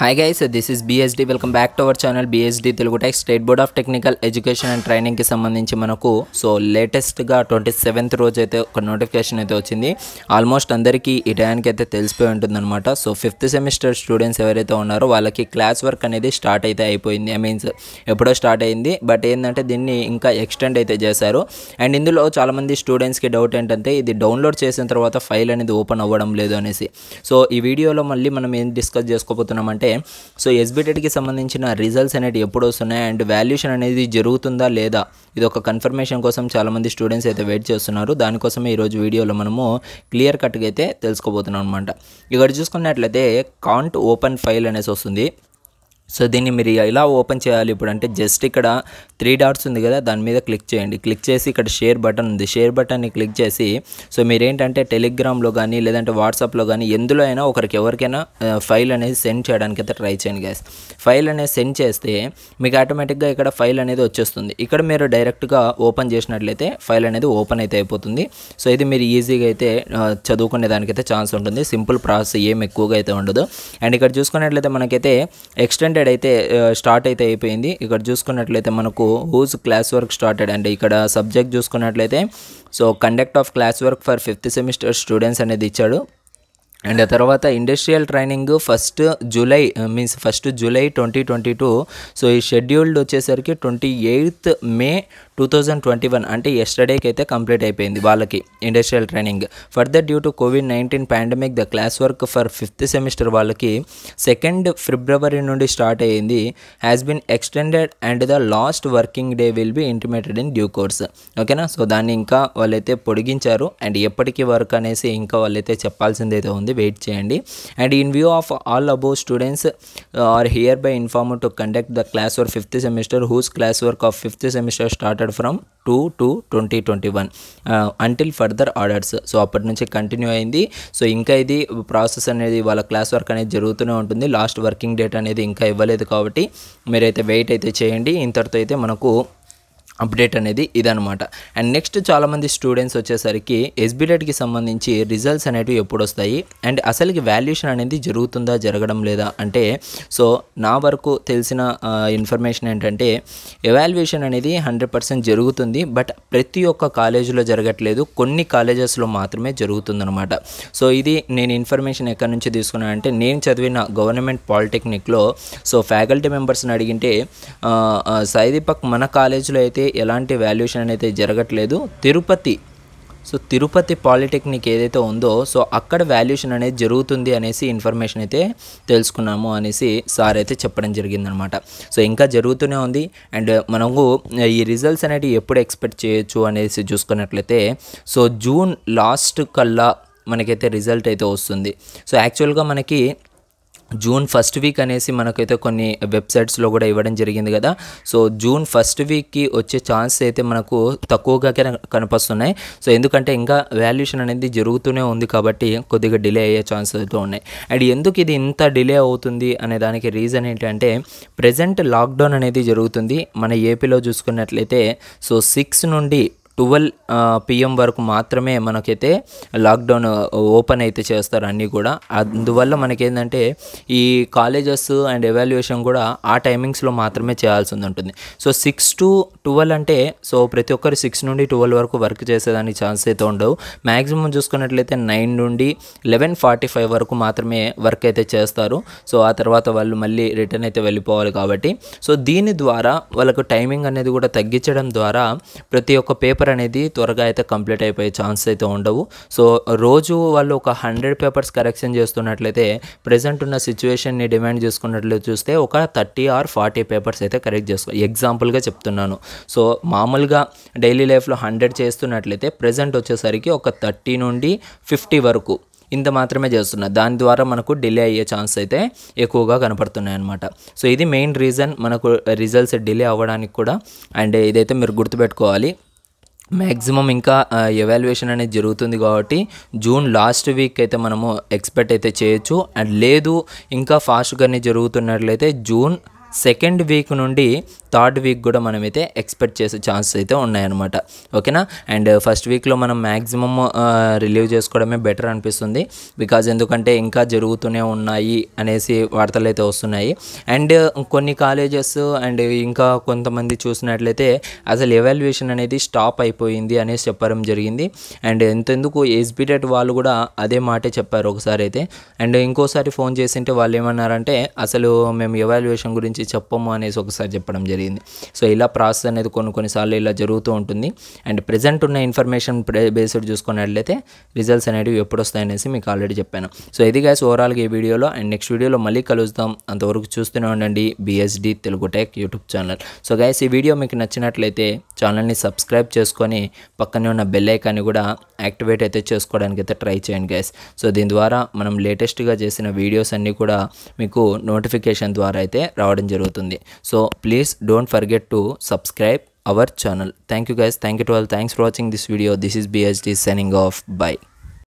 hi guys this is B S D welcome back to our channel B S D Telugu tech state board of technical education and ట్రైనింగ్కి సంబంధించి మనకు so లేటెస్ట్గా twenty seventh రోజు అయితే ఒక నోటిఫికేషన్ అయితే వచ్చింది ఆల్మోస్ట్ అందరికీ ఈ టైంకి అయితే తెలిసిపోయి ఉంటుందన్నమాట సో ఫిఫ్త్ సెమిస్టర్ స్టూడెంట్స్ ఎవరైతే ఉన్నారో వాళ్ళకి క్లాస్ వర్క్ అనేది స్టార్ట్ అయితే అయిపోయింది ఐ మీన్స్ ఎప్పుడో స్టార్ట్ అయింది బట్ ఏంటంటే దీన్ని ఇంకా ఎక్స్టెండ్ అయితే చేశారు అండ్ ఇందులో చాలామంది స్టూడెంట్స్కి డౌట్ ఏంటంటే ఇది డౌన్లోడ్ చేసిన తర్వాత ఫైల్ అనేది ఓపెన్ అవ్వడం లేదు అనేసి సో ఈ వీడియోలో మళ్ళీ మనం ఏం డిస్కస్ చేసుకోబోతున్నామంటే సో ఎస్బిటెడ్కి e సంబంధించిన రిజల్ట్స్ అనేవి ఎప్పుడు వస్తున్నాయి అండ్ వాల్యూషన్ అనేది జరుగుతుందా లేదా ఇది ఒక కన్ఫర్మేషన్ కోసం చాలామంది స్టూడెంట్స్ అయితే వెయిట్ చేస్తున్నారు దానికోసమే ఈరోజు వీడియోలో మనము క్లియర్ కట్గా అయితే తెలుసుకోబోతున్నాం అనమాట ఇక్కడ చూసుకున్నట్లయితే కాంట్ ఓపెన్ ఫైల్ అనేసి వస్తుంది సో దీన్ని మీరు ఎలా ఓపెన్ చేయాలి ఇప్పుడు అంటే జస్ట్ ఇక్కడ త్రీ డాట్స్ ఉంది కదా దాని మీద క్లిక్ చేయండి క్లిక్ చేసి ఇక్కడ షేర్ బటన్ ఉంది షేర్ బటన్ని క్లిక్ చేసి సో మీరేంటంటే టెలిగ్రామ్లో కానీ లేదంటే వాట్సాప్లో కానీ ఎందులో అయినా ఒకరికి ఎవరికైనా ఫైల్ అనేది సెండ్ చేయడానికి అయితే ట్రై చేయండి గ్యాస్ ఫైల్ అనేది సెండ్ చేస్తే మీకు ఆటోమేటిక్గా ఇక్కడ ఫైల్ అనేది వచ్చేస్తుంది ఇక్కడ మీరు డైరెక్ట్గా ఓపెన్ చేసినట్లయితే ఫైల్ అనేది ఓపెన్ అయితే అయిపోతుంది సో ఇది మీరు ఈజీగా అయితే చదువుకునే దానికైతే ఛాన్స్ ఉంటుంది సింపుల్ ప్రాసెస్ ఏం ఎక్కువగా అయితే ఉండదు అండ్ ఇక్కడ చూసుకున్నట్లయితే మనకైతే ఎక్స్టెండెడ్ స్టార్టెడ్ అయితే స్టార్ట్ అయితే అయిపోయింది ఇక్కడ చూసుకున్నట్లయితే మనకు హూజ్ క్లాస్ వర్క్ స్టార్టెడ్ అండి ఇక్కడ సబ్జెక్ట్ చూసుకున్నట్లయితే so conduct of class work for fifth semester students అనేది ఇచ్చాడు అండ్ తర్వాత industrial training first July means first July twenty twenty two so ఈ షెడ్యూల్డ్ వచ్చేసరికి twenty eighth May two thousand twenty one అంటే ఎస్టర్డేకి అయితే కంప్లీట్ అయిపోయింది వాళ్ళకి industrial training further due to covid nineteen pandemic the class work for fifth semester వాళ్ళకి second February నుండి start అయ్యింది has been extended and the last working day will be intimated in due course ఓకేనా so దాన్ని ఇంకా వాళ్ళైతే పొడిగించారు and ఎప్పటికీ work అనేసి ఇంకా వాళ్ళైతే చెప్పాల్సిందైతే ఉంది వెయిట్ చేయండి and in view of all above students are hereby inform to conduct the class work fifth semester whose class work of fifth semester started order from two to twenty twenty one until further orders so అప్పటి నుంచి continue అయింది so ఇంకా ఇది process అనేది వాళ్ళ class work అనేది జరుగుతూనే ఉంటుంది లాస్ట్ వర్కింగ్ డేట్ అనేది ఇంకా ఇవ్వలేదు కాబట్టి మీరైతే వెయిట్ అయితే చేయండి ఇంతటితో అయితే మనకు అప్డేట్ అనేది ఇదనమాట అండ్ నెక్స్ట్ చాలామంది స్టూడెంట్స్ వచ్చేసరికి ఎస్బిటెట్కి సంబంధించి రిజల్ట్స్ అనేవి ఎప్పుడు వస్తాయి అండ్ అసలుకి వాల్యుయేషన్ అనేది జరుగుతుందా జరగడం లేదా అంటే సో నా వరకు తెలిసిన ఇన్ఫర్మేషన్ ఏంటంటే ఎవాల్యుయేషన్ అనేది హండ్రెడ్ పర్సెంట్ జరుగుతుంది బట్ ప్రతి ఒక్క కాలేజీలో జరగట్లేదు కొన్ని కాలేజెస్లో మాత్రమే జరుగుతుందనమాట సో ఇది నేను ఇన్ఫర్మేషన్ ఎక్కడి నుంచి తీసుకున్నాను అంటే నేను చదివిన గవర్నమెంట్ పాలిటెక్నిక్లో సో ఫ్యాకల్టీ మెంబర్స్ని అడిగింటే సైదీపక్ మన కాలేజీలో అయితే ఎలాంటి వాల్యుయేషన్ అయితే జరగట్లేదు తిరుపతి సో తిరుపతి పాలిటెక్నిక్ ఏదైతే ఉందో సో అక్కడ వాల్యుయేషన్ అనేది జరుగుతుంది అనేసి ఇన్ఫర్మేషన్ అయితే తెలుసుకున్నాము అనేసి సార్ అయితే చెప్పడం జరిగిందనమాట సో ఇంకా జరుగుతూనే ఉంది అండ్ మనము ఈ రిజల్ట్స్ అనేవి ఎప్పుడు ఎక్స్పెక్ట్ చేయొచ్చు అనేసి చూసుకున్నట్లయితే సో జూన్ లాస్ట్ కల్లా మనకైతే రిజల్ట్ అయితే వస్తుంది సో యాక్చువల్గా మనకి జూన్ ఫస్ట్ వీక్ అనేసి మనకైతే కొన్ని వెబ్సైట్స్లో కూడా ఇవ్వడం జరిగింది కదా సో జూన్ ఫస్ట్ వీక్కి వచ్చే ఛాన్స్ అయితే మనకు తక్కువగా కనిపిస్తున్నాయి సో ఎందుకంటే ఇంకా వాల్యుయేషన్ అనేది జరుగుతూనే ఉంది కాబట్టి కొద్దిగా డిలే అయ్యే ఛాన్స్ అయితే ఉన్నాయి అండ్ ఎందుకు ఇది ఇంత డిలే అవుతుంది అనే దానికి రీజన్ ఏంటంటే ప్రజెంట్ లాక్డౌన్ అనేది జరుగుతుంది మన ఏపీలో చూసుకున్నట్లయితే సో సిక్స్ నుండి ట్వెల్వ్ పిఎం వరకు మాత్రమే మనకైతే లాక్డౌన్ ఓపెన్ అయితే చేస్తారు అన్నీ కూడా అందువల్ల మనకేంటంటే ఈ కాలేజెస్ అండ్ ఎవాల్యుయేషన్ కూడా ఆ టైమింగ్స్లో మాత్రమే చేయాల్సి ఉంటుంది సో సిక్స్ టు ట్వెల్వ్ అంటే సో ప్రతి ఒక్కరు సిక్స్ నుండి ట్వెల్వ్ వరకు వర్క్ చేసేదానికి ఛాన్స్ అయితే ఉండవు మ్యాక్సిమం చూసుకున్నట్లయితే నైన్ నుండి లెవెన్ ఫార్టీ ఫైవ్ వరకు మాత్రమే వర్క్ అయితే చేస్తారు సో ఆ తర్వాత వాళ్ళు మళ్ళీ రిటర్న్ అయితే వెళ్ళిపోవాలి కాబట్టి సో దీని ద్వారా వాళ్ళకు టైమింగ్ అనేది కూడా తగ్గించడం ద్వారా ప్రతి ఒక్క పేపర్ పేపర్ అనేది త్వరగా అయితే కంప్లీట్ అయిపోయే ఛాన్స్ అయితే ఉండవు సో రోజు వాళ్ళు ఒక హండ్రెడ్ పేపర్స్ కరెక్షన్ చేస్తున్నట్లయితే ప్రజెంట్ ఉన్న సిచ్యువేషన్ని డిమాండ్ చేసుకున్నట్లు చూస్తే ఒక థర్టీ ఆర్ ఫార్టీ పేపర్స్ అయితే కరెక్ట్ చేసుకో ఎగ్జాంపుల్గా చెప్తున్నాను సో మామూలుగా డైలీ లైఫ్లో హండ్రెడ్ చేస్తున్నట్లయితే ప్రజెంట్ వచ్చేసరికి ఒక థర్టీ నుండి ఫిఫ్టీ వరకు ఇంత మాత్రమే చేస్తున్నా దాని ద్వారా మనకు డిలే అయ్యే ఛాన్స్ అయితే ఎక్కువగా కనపడుతున్నాయి అనమాట సో ఇది మెయిన్ రీజన్ మనకు రిజల్ట్స్ డిలే అవ్వడానికి కూడా అండ్ ఇదైతే మీరు గుర్తుపెట్టుకోవాలి మ్యాక్సిమం ఇంకా ఎవాల్యుయేషన్ అనేది జరుగుతుంది కాబట్టి జూన్ లాస్ట్ వీక్ అయితే మనము ఎక్స్పెక్ట్ అయితే చేయొచ్చు అండ్ లేదు ఇంకా ఫాస్ట్గానే జరుగుతున్నట్లయితే జూన్ సెకండ్ వీక్ నుండి థర్డ్ వీక్ కూడా మనమైతే ఎక్స్పెక్ట్ చేసే ఛాన్సెస్ అయితే ఉన్నాయన్నమాట ఓకేనా అండ్ ఫస్ట్ వీక్లో మనం మ్యాక్సిమమ్ రిలీవ్ చేసుకోవడమే బెటర్ అనిపిస్తుంది బికాజ్ ఎందుకంటే ఇంకా జరుగుతూనే ఉన్నాయి అనేసి వార్తలు అయితే వస్తున్నాయి అండ్ కొన్ని కాలేజెస్ అండ్ ఇంకా కొంతమంది చూసినట్లయితే అసలు ఎవాల్యుయేషన్ అనేది స్టాప్ అయిపోయింది అనేసి చెప్పడం జరిగింది అండ్ ఎంతెందుకు ఎస్బీటెట్ వాళ్ళు కూడా అదే మాటే చెప్పారు ఒకసారి అయితే అండ్ ఇంకోసారి ఫోన్ చేసింటే వాళ్ళు ఏమన్నారంటే అసలు మేము ఎవాల్యుయేషన్ గురించి చెప్పము అనేసి ఒకసారి చెప్పడం జరిగింది జరిగింది సో ఇలా ప్రాసెస్ అనేది కొన్ని కొన్నిసార్లు ఇలా జరుగుతూ ఉంటుంది అండ్ ప్రజెంట్ ఉన్న ఇన్ఫర్మేషన్ బేస్డ్ చూసుకున్నట్లయితే రిజల్ట్స్ అనేవి ఎప్పుడు వస్తాయనేసి మీకు ఆల్రెడీ చెప్పాను సో ఇది గైస్ ఓవరాల్గా ఈ వీడియోలో అండ్ నెక్స్ట్ వీడియోలో మళ్ళీ కలుస్తాం అంతవరకు చూస్తూనే ఉండండి B S D Telugu tech YouTube channel so guys ఈ వీడియో మీకు నచ్చినట్లయితే ఛానల్ని సబ్స్క్రైబ్ చేసుకొని పక్కనే ఉన్న బెల్ ఐకాన్ని కూడా యాక్టివేట్ అయితే చేసుకోవడానికి అయితే ట్రై చేయండి గైస్ సో దీని ద్వారా మనం లేటెస్ట్గా చేసిన వీడియోస్ అన్నీ కూడా మీకు నోటిఫికేషన్ ద్వారా అయితే రావడం జరుగుతుంది so please don't forget to subscribe our channel thank you guys thank you to all thanks for watching this video this is bhd signing off bye